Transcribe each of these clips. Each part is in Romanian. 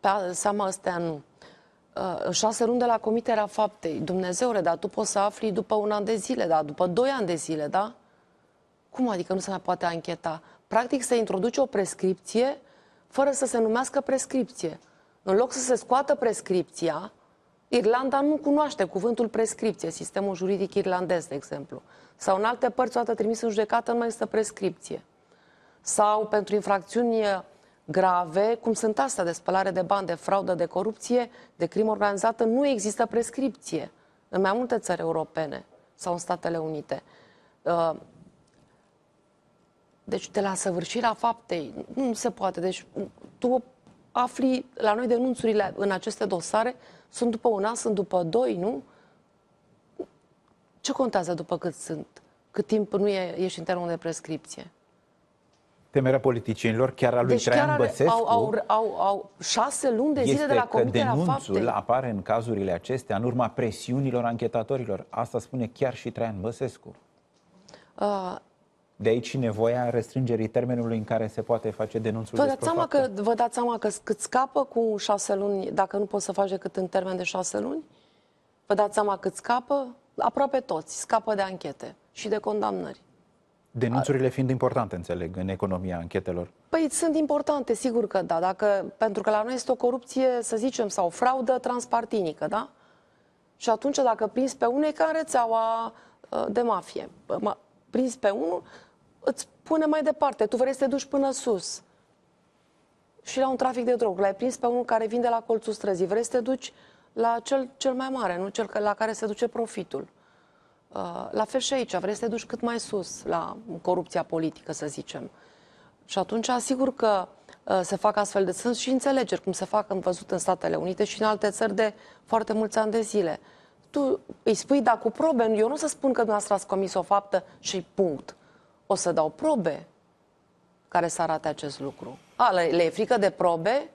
pe seama astea nu. În șase luni de la comiterea faptei, Dumnezeule, dar tu poți să afli după un an de zile, da? după doi ani de zile, da? Cum adică nu se mai poate ancheta? Practic se introduce o prescripție fără să se numească prescripție. În loc să se scoată prescripția, Irlanda nu cunoaște cuvântul prescripție, sistemul juridic irlandez, de exemplu. Sau în alte părți, dată trimis în judecată, nu mai există prescripție. Sau pentru infracțiuni grave, cum sunt astea de spălare de bani, de fraudă, de corupție, de crimă organizată, nu există prescripție în mai multe țări europene sau în Statele Unite. Uh, deci de la săvârșirea faptei nu se poate. Deci tu afli la noi denunțurile în aceste dosare sunt după una, sunt după doi, nu? Ce contează după cât sunt? Cât timp nu e, ești în termen de prescripție? temerea politicienilor, chiar a lui deci Traian chiar are, Băsescu... Au, au, au, au șase luni de zile de la comiterea că denunțul faptei. apare în cazurile acestea în urma presiunilor anchetatorilor. Asta spune chiar și Traian Băsescu. Uh, de aici nevoia restrângerii termenului în care se poate face denunțul vă dați seama că Vă dați seama că cât scapă cu șase luni, dacă nu poți să faci decât în termen de șase luni? Vă dați seama că scapă? Aproape toți scapă de anchete și de condamnări. Denunțurile fiind importante, înțeleg, în economia anchetelor. Păi sunt importante, sigur că da, dacă, pentru că la noi este o corupție, să zicem, sau o fraudă transpartinică, da? Și atunci dacă prins pe unei care rețeaua ă, de mafie, prins pe unul, îți pune mai departe, tu vrei să te duci până sus. Și la un trafic de droguri, l-ai prins pe unul care vinde la colțul străzii, vrei să te duci la cel, cel mai mare, nu cel la care se duce profitul. Uh, la fel și aici, vrei să te duci cât mai sus la corupția politică, să zicem. Și atunci, asigur că uh, se fac astfel de... Sunt și înțelegeri, cum se fac, am văzut în Statele Unite și în alte țări de foarte mulți ani de zile. Tu îi spui, da, cu probe, eu nu să spun că dumneavoastră ați comis o faptă și punct. O să dau probe care să arate acest lucru. A, le, le e frică de probe?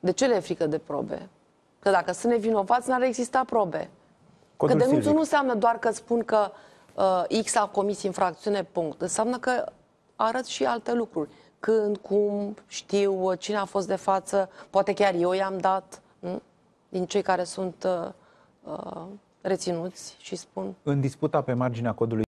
De ce le e frică de probe? Că dacă sunt nevinovați, n-ar exista probe. Codul că denunțul nu înseamnă doar că spun că uh, X a comis infracțiune, punct. Înseamnă că arăt și alte lucruri. Când, cum, știu, cine a fost de față, poate chiar eu i-am dat, m? din cei care sunt uh, uh, reținuți și spun. În disputa pe marginea codului